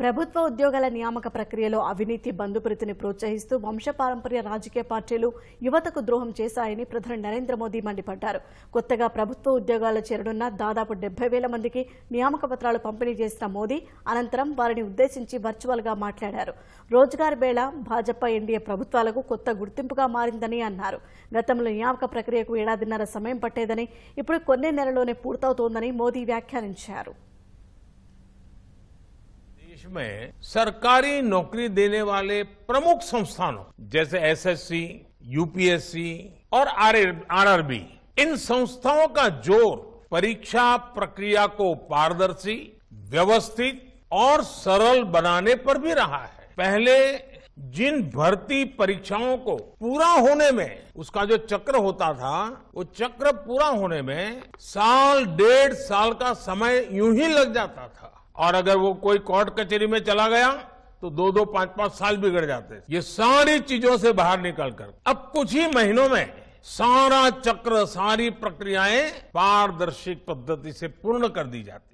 ప్రభుత్వ ఉద్యోగాల నియామక ప్రక్రియలో అవినీతి బంధుప్రీతిని ప్రోత్సహిస్తూ వంశపారంపర్య రాజకీయ పార్టీలు యువతకు ద్రోహం చేశాయని ప్రధాని నరేంద్ర మోదీ మండిపడ్డారు కొత్తగా ప్రభుత్వ ఉద్యోగాల చేరనున్న దాదాపు డెబ్బై వేల మందికి నియామక పత్రాలు పంపిణీ చేసిన మోదీ అనంతరం వారిని ఉద్దేశించి వర్చువల్గా మాట్లాడారు రోజ్గార్ వేళ భాజపా ఎన్డీఏ ప్రభుత్వాలకు కొత్త గుర్తింపుగా మారిందని అన్నారు గతంలో నియామక ప్రక్రియకు ఏడాదిన్నర సమయం పట్టేదని ఇప్పుడు కొన్ని నెలలోనే పూర్తవుతోందని మోదీ వ్యాఖ్యానించారు देश में सरकारी नौकरी देने वाले प्रमुख संस्थानों जैसे एसएससी, यूपीएससी और आरआरबी इन संस्थाओं का जोर परीक्षा प्रक्रिया को पारदर्शी व्यवस्थित और सरल बनाने पर भी रहा है पहले जिन भर्ती परीक्षाओं को पूरा होने में उसका जो चक्र होता था वो चक्र पूरा होने में साल डेढ़ साल का समय यूं ही लग जाता था और अगर वो कोई कोर्ट कचहरी में चला गया तो दो दो पांच पांच साल बिगड़ जाते ये सारी चीजों से बाहर निकलकर अब कुछ ही महीनों में सारा चक्र सारी प्रक्रियाएं पारदर्शी पद्धति से पूर्ण कर दी जाती